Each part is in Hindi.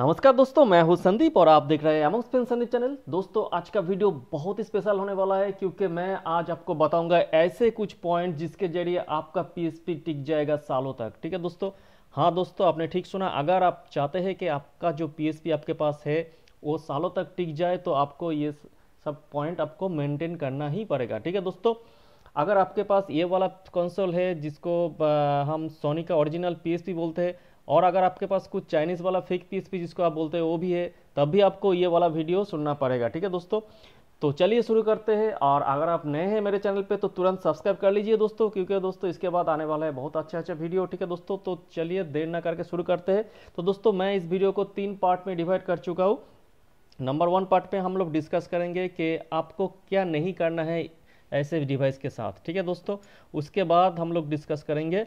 नमस्कार दोस्तों मैं हूं संदीप और आप देख रहे हैं एमोक्सपेन पेंशन चैनल दोस्तों आज का वीडियो बहुत स्पेशल होने वाला है क्योंकि मैं आज आपको बताऊंगा ऐसे कुछ पॉइंट जिसके जरिए आपका पीएसपी टिक जाएगा सालों तक ठीक है दोस्तों हाँ दोस्तों आपने ठीक सुना अगर आप चाहते हैं कि आपका जो पी आपके पास है वो सालों तक टिक जाए तो आपको ये सब पॉइंट आपको मेनटेन करना ही पड़ेगा ठीक है दोस्तों अगर आपके पास ये वाला कंसोल है जिसको हम सोनी का ओरिजिनल पी बोलते हैं और अगर आपके पास कुछ चाइनीज़ वाला फेक पीस भी जिसको आप बोलते हैं वो भी है तब भी आपको ये वाला वीडियो सुनना पड़ेगा ठीक है दोस्तों तो चलिए शुरू करते हैं और अगर आप नए हैं मेरे चैनल पे तो तुरंत सब्सक्राइब कर लीजिए दोस्तों क्योंकि दोस्तों इसके बाद आने वाला है बहुत अच्छा अच्छा वीडियो ठीक है दोस्तों तो चलिए देर ना करके शुरू करते हैं तो दोस्तों मैं इस वीडियो को तीन पार्ट में डिवाइड कर चुका हूँ नंबर वन पार्ट में हम लोग डिस्कस करेंगे कि आपको क्या नहीं करना है ऐसे डिवाइस के साथ ठीक है दोस्तों उसके बाद हम लोग डिस्कस करेंगे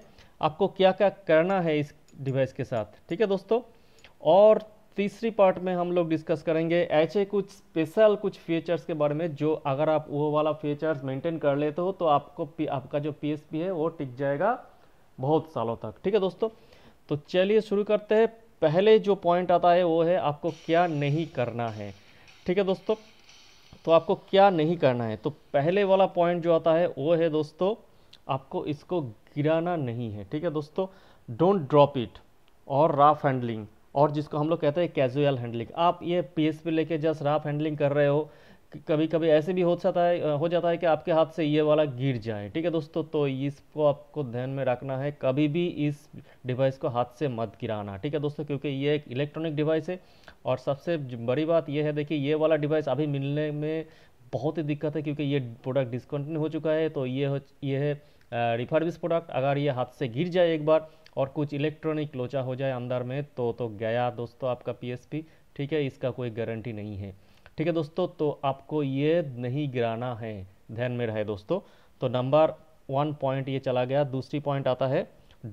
आपको क्या क्या करना है इस डिवाइस के साथ ठीक है दोस्तों और तीसरी पार्ट में हम लोग डिस्कस करेंगे ऐसे कुछ स्पेशल कुछ फीचर्स के बारे में जो अगर आप वो वाला फीचर्स मेंटेन कर लेते हो तो आपको आपका जो पी है वो टिक जाएगा बहुत सालों तक ठीक है दोस्तों तो चलिए शुरू करते हैं पहले जो पॉइंट आता है वो है आपको क्या नहीं करना है ठीक है दोस्तों तो आपको क्या नहीं करना है तो पहले वाला पॉइंट जो आता है वो है दोस्तों आपको इसको गिराना नहीं है ठीक है दोस्तों डोंट ड्रॉप इट और राफ हैंडलिंग और जिसको हम लोग कहते हैं कैजुअल हैंडलिंग आप ये पी एस पे लेके जस्ट राफ हैंडलिंग कर रहे हो कभी कभी ऐसे भी हो जाता है हो जाता है कि आपके हाथ से ये वाला गिर जाए ठीक है दोस्तों तो इसको आपको ध्यान में रखना है कभी भी इस डिवाइस को हाथ से मत गिराना ठीक है दोस्तों क्योंकि ये एक इलेक्ट्रॉनिक डिवाइस है और सबसे बड़ी बात ये है देखिए ये वाला डिवाइस अभी मिलने में बहुत ही दिक्कत है क्योंकि ये प्रोडक्ट डिसकंटिन्यू हो चुका है तो ये ये है रिफर्विस प्रोडक्ट अगर ये हाथ से गिर जाए एक बार और कुछ इलेक्ट्रॉनिक लोचा हो जाए अंदर में तो तो गया दोस्तों आपका पीएसपी ठीक है इसका कोई गारंटी नहीं है ठीक है दोस्तों तो आपको ये नहीं गिराना है ध्यान में रहे दोस्तों तो नंबर वन पॉइंट ये चला गया दूसरी पॉइंट आता है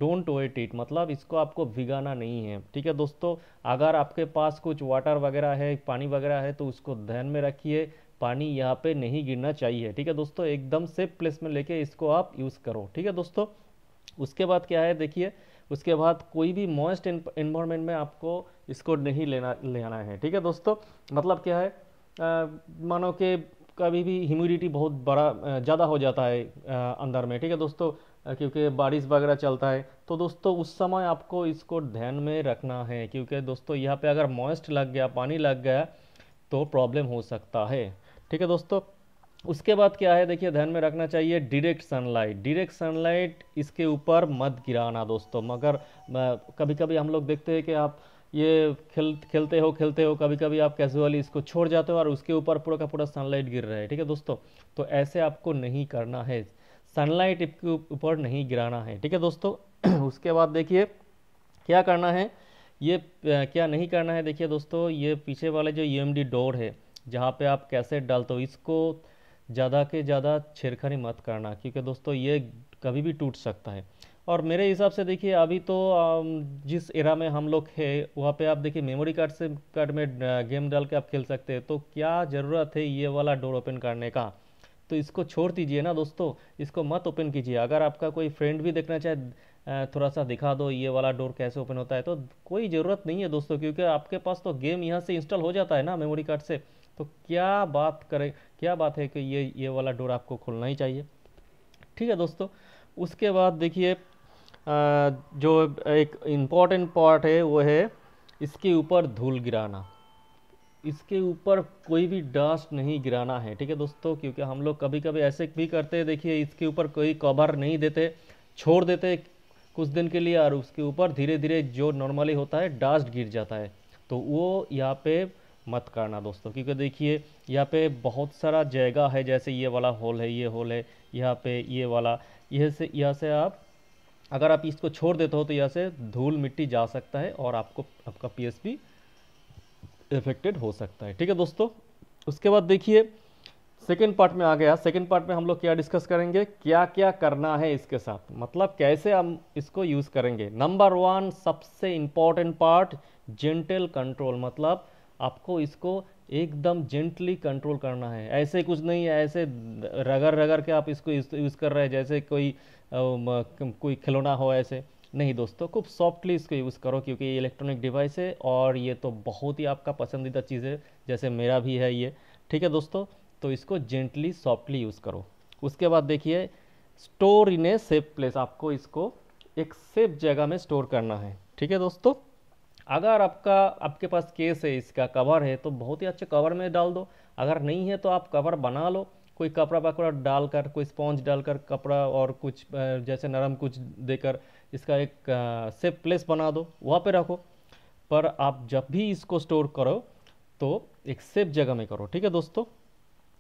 डोंट वेट इट मतलब इसको आपको भिगाना नहीं है ठीक है दोस्तों अगर आपके पास कुछ वाटर वगैरह है पानी वगैरह है तो उसको ध्यान में रखिए पानी यहाँ पे नहीं गिरना चाहिए ठीक है दोस्तों एकदम सेफ प्लेस में लेके इसको आप यूज़ करो ठीक है दोस्तों उसके बाद क्या है देखिए उसके बाद कोई भी मॉइस्ट इन्वायरमेंट में आपको इसको नहीं लेना लेना है ठीक है दोस्तों मतलब क्या है मानो कि कभी भी ह्यूमिडिटी बहुत बड़ा ज़्यादा हो जाता है अंदर में ठीक है दोस्तों क्योंकि बारिश वगैरह चलता है तो दोस्तों उस समय आपको इसको ध्यान में रखना है क्योंकि दोस्तों यहाँ पे अगर मॉइस्ट लग गया पानी लग गया तो प्रॉब्लम हो सकता है ठीक है दोस्तों उसके बाद क्या है देखिए ध्यान में रखना चाहिए डायरेक्ट सनलाइट डायरेक्ट सनलाइट इसके ऊपर मत गिराना दोस्तों मगर कभी कभी हम लोग देखते हैं कि आप ये खेल खेलते हो खेलते हो कभी कभी आप कैजुअली इसको छोड़ जाते हो और उसके ऊपर पूरा का पूरा सनलाइट गिर रहा है ठीक है दोस्तों तो ऐसे आपको नहीं करना है सनलाइट इसके ऊपर नहीं गिराना है ठीक है दोस्तों उसके बाद देखिए क्या करना है ये क्या नहीं करना है देखिए दोस्तों ये पीछे वाले जो यू e डोर है जहाँ पे आप कैसेट डालते हो इसको ज़्यादा के ज़्यादा छेड़खानी मत करना क्योंकि दोस्तों ये कभी भी टूट सकता है और मेरे हिसाब से देखिए अभी तो जिस एरा में हम लोग है वहाँ पे आप देखिए मेमोरी कार्ड से कार्ड में गेम डाल के आप खेल सकते हैं तो क्या ज़रूरत है ये वाला डोर ओपन करने का तो इसको छोड़ दीजिए ना दोस्तों इसको मत ओपन कीजिए अगर आपका कोई फ्रेंड भी देखना चाहे थोड़ा सा दिखा दो ये वाला डोर कैसे ओपन होता है तो कोई ज़रूरत नहीं है दोस्तों क्योंकि आपके पास तो गेम यहाँ से इंस्टॉल हो जाता है ना मेमोरी कार्ड से तो क्या बात करें क्या बात है कि ये ये वाला डोर आपको खोलना ही चाहिए ठीक है दोस्तों उसके बाद देखिए जो एक इम्पॉर्टेंट पार्ट है वो है इसके ऊपर धूल गिराना इसके ऊपर कोई भी डस्ट नहीं गिराना है ठीक है दोस्तों क्योंकि हम लोग कभी कभी ऐसे भी करते हैं देखिए इसके ऊपर कोई कवर नहीं देते छोड़ देते कुछ दिन के लिए और उसके ऊपर धीरे धीरे जो नॉर्मली होता है डस्ट गिर जाता है तो वो यहाँ पे मत करना दोस्तों क्योंकि देखिए यहाँ पे बहुत सारा जगह है जैसे ये वाला होल है ये होल है यहाँ पे ये वाला यह से यहाँ से आप अगर आप इसको छोड़ देते हो तो यहाँ से धूल मिट्टी जा सकता है और आपको आपका पीएसपी इफेक्टेड हो सकता है ठीक है दोस्तों उसके बाद देखिए सेकेंड पार्ट में आ गया सेकेंड पार्ट में हम लोग क्या डिस्कस करेंगे क्या क्या करना है इसके साथ मतलब कैसे हम इसको यूज़ करेंगे नंबर वन सबसे इम्पॉर्टेंट पार्ट जेंटल कंट्रोल मतलब आपको इसको एकदम जेंटली कंट्रोल करना है ऐसे कुछ नहीं है ऐसे रगड़ रगड़ के आप इसको यूज़ कर रहे हैं जैसे कोई आ, कोई खिलौना हो ऐसे नहीं दोस्तों खूब सॉफ्टली इसको यूज़ करो क्योंकि ये इलेक्ट्रॉनिक डिवाइस है और ये तो बहुत ही आपका पसंदीदा चीज़ है जैसे मेरा भी है ये ठीक है दोस्तों तो इसको जेंटली सॉफ्टली यूज़ करो उसके बाद देखिए store in a safe place आपको इसको एक सेफ जगह में स्टोर करना है ठीक है दोस्तों अगर आपका आपके पास केस है इसका कवर है तो बहुत ही अच्छे कवर में डाल दो अगर नहीं है तो आप कवर बना लो कोई कपड़ा वकड़ा डालकर कोई स्पॉन्ज डालकर कपड़ा और कुछ जैसे नरम कुछ देकर इसका एक सेफ प्लेस बना दो वहाँ पे रखो पर आप जब भी इसको स्टोर करो तो एक सेफ जगह में करो ठीक है दोस्तों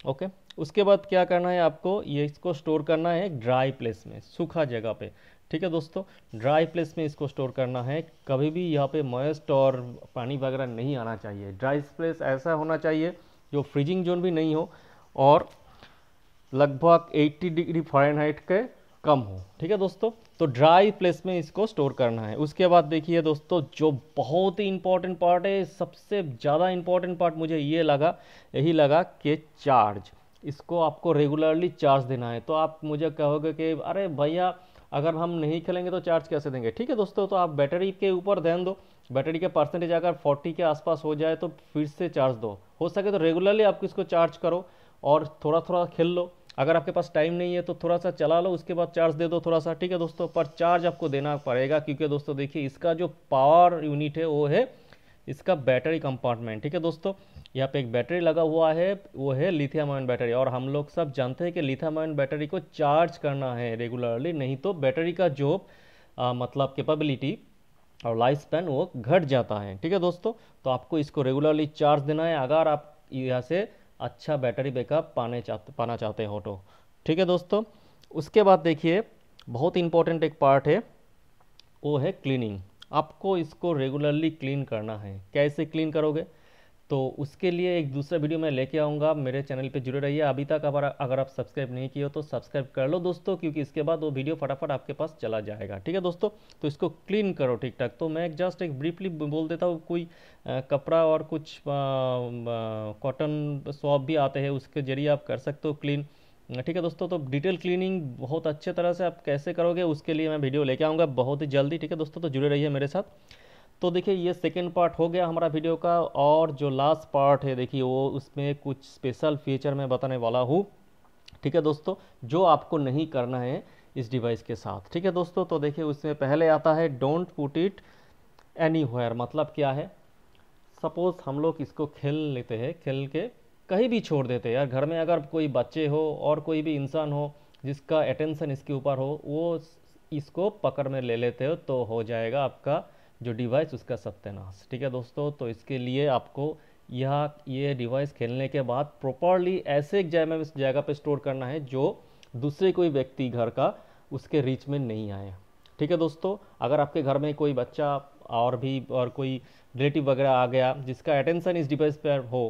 ओके उसके बाद क्या करना है आपको ये इसको स्टोर करना है ड्राई प्लेस में सूखा जगह पे ठीक है दोस्तों ड्राई प्लेस में इसको स्टोर करना है कभी भी यहाँ पे मॉइस्ट और पानी वगैरह नहीं आना चाहिए ड्राई प्लेस ऐसा होना चाहिए जो फ्रीजिंग जोन भी नहीं हो और लगभग 80 डिग्री फ़ारेनहाइट के कम हो ठीक है दोस्तों तो ड्राई प्लेस में इसको स्टोर करना है उसके बाद देखिए दोस्तों जो बहुत ही इंपॉर्टेंट पार्ट है सबसे ज़्यादा इंपॉर्टेंट पार्ट मुझे ये लगा यही लगा कि चार्ज इसको आपको रेगुलरली चार्ज देना है तो आप मुझे कहोगे कि अरे भैया अगर हम नहीं खेलेंगे तो चार्ज कैसे देंगे ठीक है दोस्तों तो आप बैटरी के ऊपर ध्यान दो बैटरी का परसेंटेज अगर 40 के आसपास हो जाए तो फिर से चार्ज दो हो सके तो रेगुलरली आप इसको चार्ज करो और थोड़ा थोड़ा खेल लो अगर आपके पास टाइम नहीं है तो थोड़ा सा चला लो उसके बाद चार्ज दे दो थोड़ा सा ठीक है दोस्तों पर चार्ज आपको देना पड़ेगा क्योंकि दोस्तों देखिए इसका जो पावर यूनिट है वो है इसका बैटरी कंपार्टमेंट ठीक है दोस्तों यहाँ पे एक बैटरी लगा हुआ है वो है लिथियम आयन बैटरी और हम लोग सब जानते हैं कि लिथियम आयन बैटरी को चार्ज करना है रेगुलरली नहीं तो बैटरी का जो आ, मतलब कैपेबिलिटी और लाइफ स्पैन वो घट जाता है ठीक है दोस्तों तो आपको इसको रेगुलरली चार्ज देना है अगर आप यहाँ से अच्छा बैटरी बैकअप पाने चाहते पाना चाहते हो तो ठीक है दोस्तों उसके बाद देखिए बहुत इंपॉर्टेंट एक पार्ट है वो है क्लीनिंग आपको इसको रेगुलरली क्लीन करना है कैसे क्लीन करोगे तो उसके लिए एक दूसरा वीडियो मैं लेके आऊँगा मेरे चैनल पे जुड़े रहिए अभी तक अगर अगर आप सब्सक्राइब नहीं किए हो तो सब्सक्राइब कर लो दोस्तों क्योंकि इसके बाद वो वीडियो फटाफट आपके पास चला जाएगा ठीक है दोस्तों तो इसको क्लीन करो ठीक ठाक तो मैं एक जस्ट एक ब्रीफली बोल देता हूँ कोई कपड़ा और कुछ कॉटन सॉप भी आते हैं उसके जरिए आप कर सकते हो क्लीन ठीक है दोस्तों तो डिटेल क्लीनिंग बहुत अच्छे तरह से आप कैसे करोगे उसके लिए मैं वीडियो लेके आऊँगा बहुत ही जल्दी ठीक है दोस्तों तो जुड़े रहिए मेरे साथ तो देखिए ये सेकेंड पार्ट हो गया हमारा वीडियो का और जो लास्ट पार्ट है देखिए वो उसमें कुछ स्पेशल फीचर मैं बताने वाला हूँ ठीक है दोस्तों जो आपको नहीं करना है इस डिवाइस के साथ ठीक है दोस्तों तो देखिए उसमें पहले आता है डोंट पुट इट एनी मतलब क्या है सपोज़ हम लोग इसको खेल लेते हैं खेल के कहीं भी छोड़ देते हैं यार घर में अगर कोई बच्चे हो और कोई भी इंसान हो जिसका अटेंशन इसके ऊपर हो वो इसको पकड़ में ले लेते हो तो हो जाएगा आपका जो डिवाइस उसका सत्यानाश ठीक है दोस्तों तो इसके लिए आपको यह ये डिवाइस खेलने के बाद प्रॉपरली ऐसे एक जगह में जगह पर स्टोर करना है जो दूसरे कोई व्यक्ति घर का उसके रीच में नहीं आए ठीक है दोस्तों अगर आपके घर में कोई बच्चा और भी और कोई रिलेटिव वगैरह आ गया जिसका अटेंशन इस डिवाइस पर हो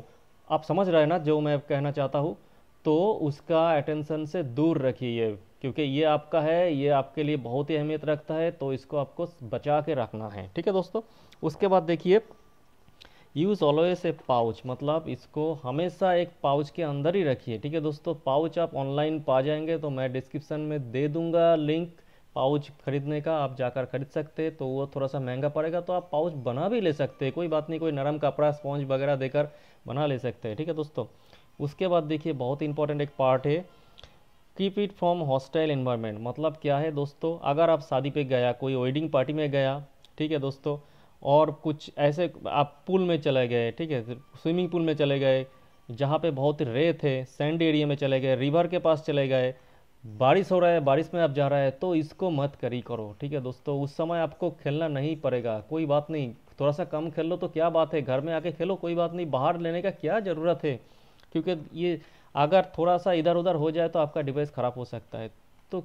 आप समझ रहे हैं ना जो मैं कहना चाहता हूँ तो उसका अटेंशन से दूर रखिए क्योंकि ये आपका है ये आपके लिए बहुत ही अहमियत रखता है तो इसको आपको बचा के रखना है ठीक है दोस्तों उसके बाद देखिए यूज़ ऑलवेज ए पाउच मतलब इसको हमेशा एक पाउच के अंदर ही रखिए ठीक है दोस्तों पाउच आप ऑनलाइन पा जाएंगे तो मैं डिस्क्रिप्शन में दे दूंगा लिंक पाउच खरीदने का आप जाकर खरीद सकते हैं तो वो थोड़ा सा महंगा पड़ेगा तो आप पाउच बना भी ले सकते हैं कोई बात नहीं कोई नरम कपड़ा स्पॉन्ज वगैरह देकर बना ले सकते हैं ठीक है दोस्तों उसके बाद देखिए बहुत इंपॉर्टेंट एक पार्ट है keep it from hostile environment मतलब क्या है दोस्तों अगर आप शादी पे गया कोई वेडिंग पार्टी में गया ठीक है दोस्तों और कुछ ऐसे आप पूल में चले गए ठीक है स्विमिंग पूल में चले गए जहाँ पे बहुत रेत है सैंड एरिया में चले गए रिवर के पास चले गए बारिश हो रहा है बारिश में आप जा रहा है तो इसको मत करी करो ठीक है दोस्तों उस समय आपको खेलना नहीं पड़ेगा कोई बात नहीं थोड़ा सा कम खेल लो तो क्या बात है घर में आके खेलो कोई बात नहीं बाहर लेने का क्या ज़रूरत है क्योंकि ये अगर थोड़ा सा इधर उधर हो जाए तो आपका डिवाइस ख़राब हो सकता है तो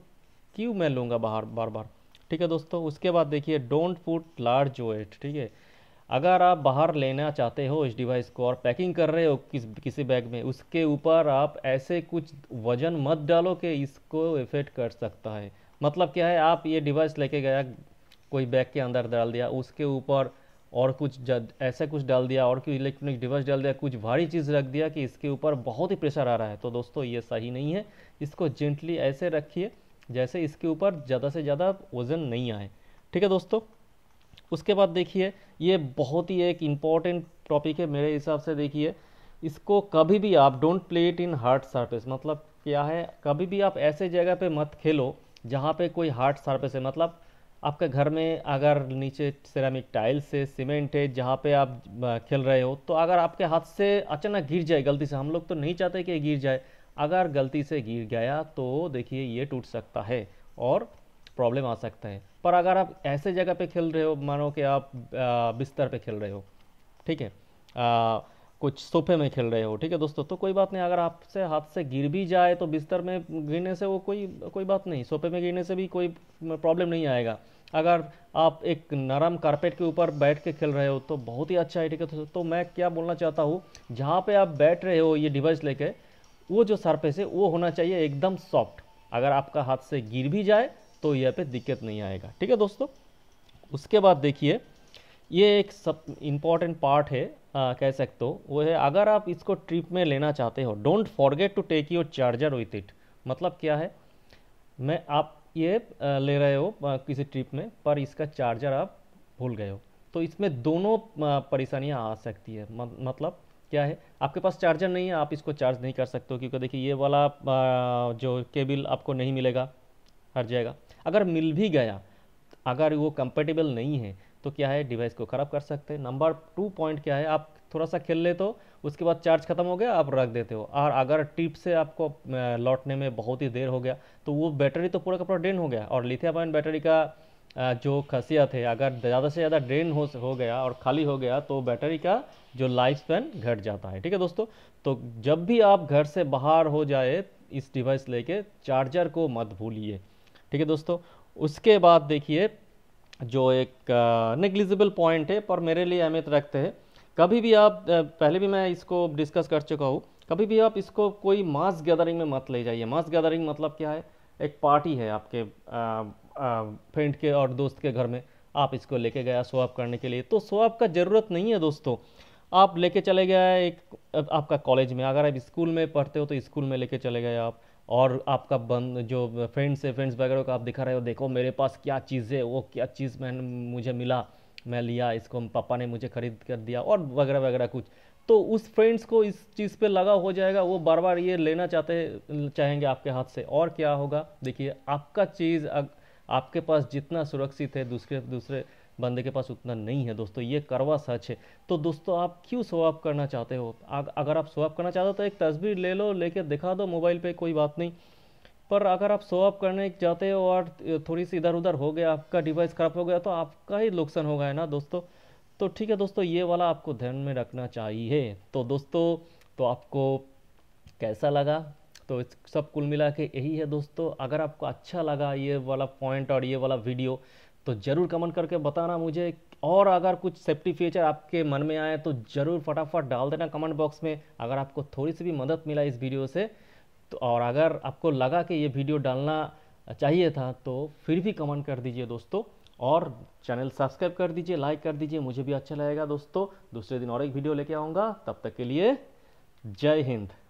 क्यों मैं लूँगा बाहर बार बार ठीक है दोस्तों उसके बाद देखिए डोंट पुट लार्ज वेट ठीक है अगर आप बाहर लेना चाहते हो इस डिवाइस को और पैकिंग कर रहे हो किस किसी बैग में उसके ऊपर आप ऐसे कुछ वजन मत डालो कि इसको इफेक्ट कर सकता है मतलब क्या है आप ये डिवाइस लेके गया कोई बैग के अंदर डाल दिया उसके ऊपर और कुछ ऐसा कुछ डाल दिया और कोई इलेक्ट्रॉनिक डिवाइस डाल दिया कुछ भारी चीज़ रख दिया कि इसके ऊपर बहुत ही प्रेशर आ रहा है तो दोस्तों ये सही नहीं है इसको जेंटली ऐसे रखिए जैसे इसके ऊपर ज़्यादा से ज़्यादा वज़न नहीं आए ठीक है दोस्तों उसके बाद देखिए ये बहुत ही एक इम्पॉर्टेंट टॉपिक है मेरे हिसाब से देखिए इसको कभी भी आप don't play it in hard surface मतलब क्या है कभी भी आप ऐसे जगह पर मत खेलो जहाँ पे कोई हार्ड सर्फेस है मतलब आपके घर में अगर नीचे सिरामिक टाइल्स है सीमेंट है जहाँ पे आप खेल रहे हो तो अगर आपके हाथ से अचानक गिर जाए गलती से हम लोग तो नहीं चाहते कि गिर जाए अगर गलती से गिर गया तो देखिए ये टूट सकता है और प्रॉब्लम आ सकता है पर अगर आप ऐसे जगह पे खेल रहे हो मानो कि आप बिस्तर पे खेल रहे हो ठीक है कुछ सोफे में खेल रहे हो ठीक है दोस्तों तो कोई बात नहीं अगर आपसे हाथ से गिर भी जाए तो बिस्तर में गिरने से वो कोई कोई बात नहीं सोफे में गिरने से भी कोई प्रॉब्लम नहीं आएगा अगर आप एक नरम कारपेट के ऊपर बैठ के खेल रहे हो तो बहुत ही अच्छा है ठीक है तो, मैं क्या बोलना चाहता हूँ जहाँ पर आप बैठ रहे हो ये डिवाइस लेके वो जो सरफेस है वो होना चाहिए एकदम सॉफ्ट अगर आपका हाथ से गिर भी जाए तो यह पे दिक्कत नहीं आएगा ठीक है दोस्तों उसके बाद देखिए ये एक सब इम्पॉर्टेंट पार्ट है आ, कह सकते हो वो है अगर आप इसको ट्रिप में लेना चाहते हो don't forget to take your charger with it मतलब क्या है मैं आप ये ले रहे हो किसी ट्रिप में पर इसका चार्जर आप भूल गए हो तो इसमें दोनों परेशानियां आ सकती है मतलब क्या है आपके पास चार्जर नहीं है आप इसको चार्ज नहीं कर सकते हो क्योंकि देखिए ये वाला जो केबल आपको नहीं मिलेगा हर जाएगा अगर मिल भी गया अगर वो कंपेटेबल नहीं है तो क्या है डिवाइस को ख़राब कर सकते हैं नंबर टू पॉइंट क्या है आप थोड़ा सा खेल ले तो उसके बाद चार्ज खत्म हो गया आप रख देते हो और अगर टिप से आपको लौटने में बहुत ही देर हो गया तो वो बैटरी तो पूरा का पूरा ड्रेन हो गया और लिथिया पॉइंट बैटरी का जो खासियत है अगर ज़्यादा से ज़्यादा ड्रेन हो हो गया और खाली हो गया तो बैटरी का जो लाइफ स्पैन घट जाता है ठीक है दोस्तों तो जब भी आप घर से बाहर हो जाए इस डिवाइस लेके चार्जर को मत भूलिए ठीक है दोस्तों उसके बाद देखिए जो एक नेग्लिजिबल पॉइंट है पर मेरे लिए अहमियत रखते हैं कभी भी आप पहले भी मैं इसको डिस्कस कर चुका हूँ कभी भी आप इसको कोई मास गैदरिंग में मत ले जाइए मास गैदरिंग मतलब क्या है एक पार्टी है आपके फ्रेंड के और दोस्त के घर में आप इसको लेके गया स्वाप करने के लिए तो स्वाप का ज़रूरत नहीं है दोस्तों आप लेके चले गए एक आपका कॉलेज में अगर आप स्कूल में पढ़ते हो तो स्कूल में लेके चले गए आप और आपका बन जो फ्रेंड्स है फ्रेंड्स वगैरह को आप दिखा रहे हो देखो मेरे पास क्या चीज़ है वो क्या चीज़ मैंने मुझे मिला मैं लिया इसको पापा ने मुझे खरीद कर दिया और वगैरह वगैरह कुछ तो उस फ्रेंड्स को इस चीज़ पे लगा हो जाएगा वो बार बार ये लेना चाहते चाहेंगे आपके हाथ से और क्या होगा देखिए आपका चीज़ आपके पास जितना सुरक्षित है दूसरे दूसरे बंदे के पास उतना नहीं है दोस्तों ये करवा सच है तो दोस्तों आप क्यों स्वाप करना चाहते हो अगर आप स्वाप करना चाहते हो तो एक तस्वीर ले लो लेके दिखा दो मोबाइल पे कोई बात नहीं पर अगर आप स्वाप करने जाते हो और थोड़ी सी इधर उधर हो गया आपका डिवाइस ख़राब हो गया तो आपका ही नुकसान होगा है ना दोस्तों तो ठीक है दोस्तों ये वाला आपको ध्यान में रखना चाहिए तो दोस्तों तो आपको कैसा लगा तो सब कुल मिला के यही है दोस्तों अगर आपको अच्छा लगा ये वाला पॉइंट और ये वाला वीडियो तो ज़रूर कमेंट करके बताना मुझे और अगर कुछ सेफ्टी फीचर आपके मन में आए तो ज़रूर फटाफट डाल देना कमेंट बॉक्स में अगर आपको थोड़ी सी भी मदद मिला इस वीडियो से तो और अगर आपको लगा कि ये वीडियो डालना चाहिए था तो फिर भी कमेंट कर दीजिए दोस्तों और चैनल सब्सक्राइब कर दीजिए लाइक कर दीजिए मुझे भी अच्छा लगेगा दोस्तों दूसरे दिन और एक वीडियो लेके आऊँगा तब तक के लिए जय हिंद